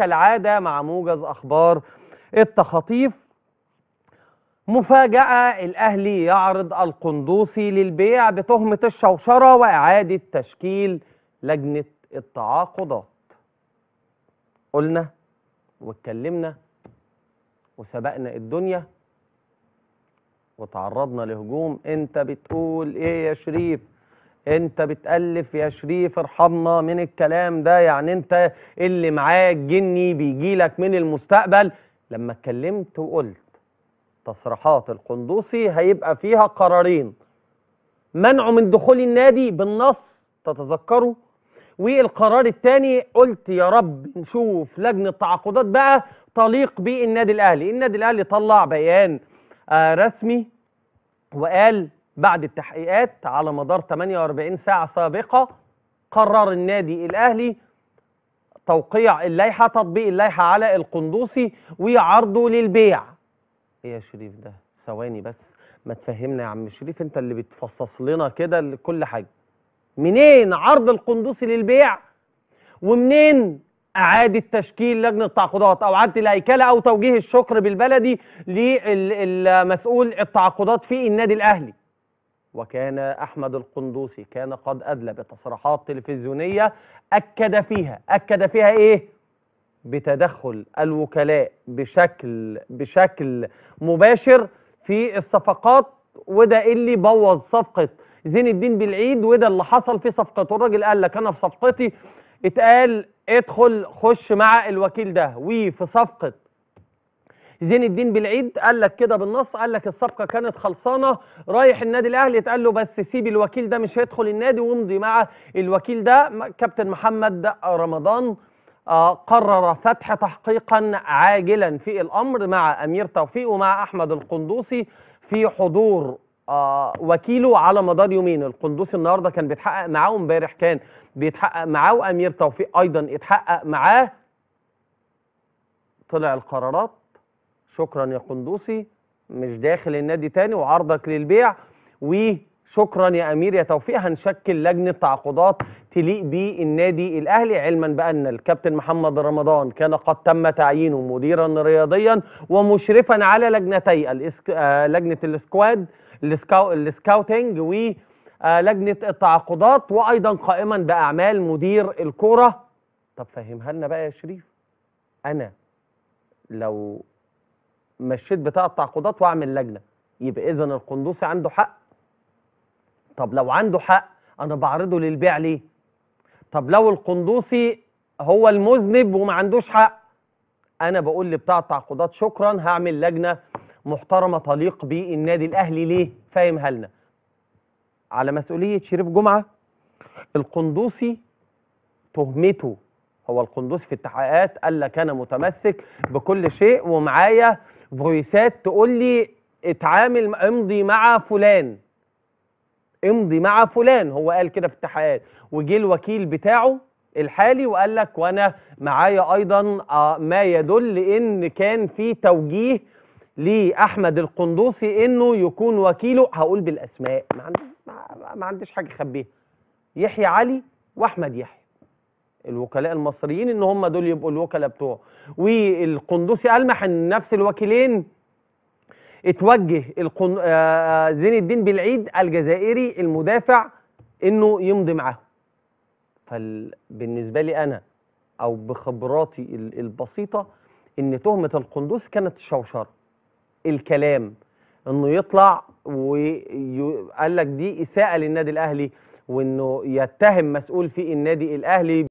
كالعادة مع موجز أخبار التخطيف مفاجأة الأهلي يعرض القندوسي للبيع بتهمة الشوشرة وإعادة تشكيل لجنة التعاقدات قلنا واتكلمنا وسبقنا الدنيا وتعرضنا لهجوم انت بتقول ايه يا شريف انت بتألف يا شريف ارحمنا من الكلام ده يعني انت اللي معاك جني بيجيلك من المستقبل لما اتكلمت وقلت تصريحات القندوسي هيبقى فيها قرارين منعه من دخول النادي بالنص تتذكروا والقرار الثاني قلت يا رب نشوف لجنه تعاقدات بقى تليق بالنادي الاهلي النادي الاهلي طلع بيان آه رسمي وقال بعد التحقيقات على مدار 48 ساعة سابقة قرر النادي الأهلي توقيع اللائحة تطبيق اللائحة على القندوسي وعرضه للبيع إيه يا شريف ده ثواني بس ما تفهمنا يا عم شريف انت اللي بتفصص لنا كده لكل حاجة منين عرض القندوسي للبيع ومنين اعاده تشكيل لجنه التعاقدات او اعاده الهيكله او توجيه الشكر بالبلدي للمسؤول التعاقدات في النادي الاهلي وكان أحمد القندوسي كان قد أدلى بتصريحات تلفزيونية أكد فيها أكد فيها إيه؟ بتدخل الوكلاء بشكل بشكل مباشر في الصفقات وده اللي بوظ صفقة زين الدين بالعيد وده اللي حصل في صفقته الراجل قال لك أنا في صفقتي اتقال ادخل خش مع الوكيل ده وفي صفقة زين الدين بالعيد قال لك كده بالنص قال لك الصفقه كانت خلصانه رايح النادي الاهلي اتقال له بس سيب الوكيل ده مش هيدخل النادي وامضي مع الوكيل ده كابتن محمد رمضان آه، قرر فتح تحقيقا عاجلا في الامر مع امير توفيق ومع احمد القندوسي في حضور آه، وكيله على مدار يومين القندوسي النهارده كان بيتحقق معاه امبارح كان بيتحقق معاه وامير توفيق ايضا اتحقق معاه طلع القرارات شكرا يا قندوسي مش داخل النادي تاني وعرضك للبيع وشكرا يا امير يا توفيق هنشكل لجنه تعاقدات تليق بالنادي الاهلي علما بان الكابتن محمد رمضان كان قد تم تعيينه مديرا رياضيا ومشرفا على لجنتي الاسك... آه، لجنه السكواد السكاو... السكاوتنج و لجنه التعاقدات وايضا قائما باعمال مدير الكوره طب فهمها لنا بقى يا شريف انا لو مشيت بتاع التعاقدات واعمل لجنه يبقى اذا القندوسي عنده حق طب لو عنده حق انا بعرضه للبيع ليه طب لو القندوسي هو المذنب وما عندوش حق انا بقول لبتاع التعاقدات شكرا هعمل لجنه محترمه تليق بالنادي الاهلي ليه فاهمها لنا على مسؤوليه شريف جمعه القندوسي تهمته هو القندوسي في التحقيقات قال لك انا متمسك بكل شيء ومعايا فويسات تقول لي اتعامل امضي مع فلان امضي مع فلان هو قال كده في التحقيقات وجه الوكيل بتاعه الحالي وقال لك وانا معايا ايضا آه، ما يدل ان كان في توجيه لاحمد القندوسي انه يكون وكيله هقول بالاسماء ما عنديش ما عنديش حاجه اخبيها يحيى علي واحمد يحيى الوكلاء المصريين ان هم دول يبقوا الوكلاء بتوعه والقندوسي المح ان نفس الوكيلين اتوجه القن... آه، آه، زين الدين بالعيد الجزائري المدافع انه يمضي معاهم فبالنسبه لي انا او بخبراتي البسيطه ان تهمه القندوس كانت شوشرة الكلام انه يطلع وقال لك دي اساءه للنادي الاهلي وانه يتهم مسؤول في النادي الاهلي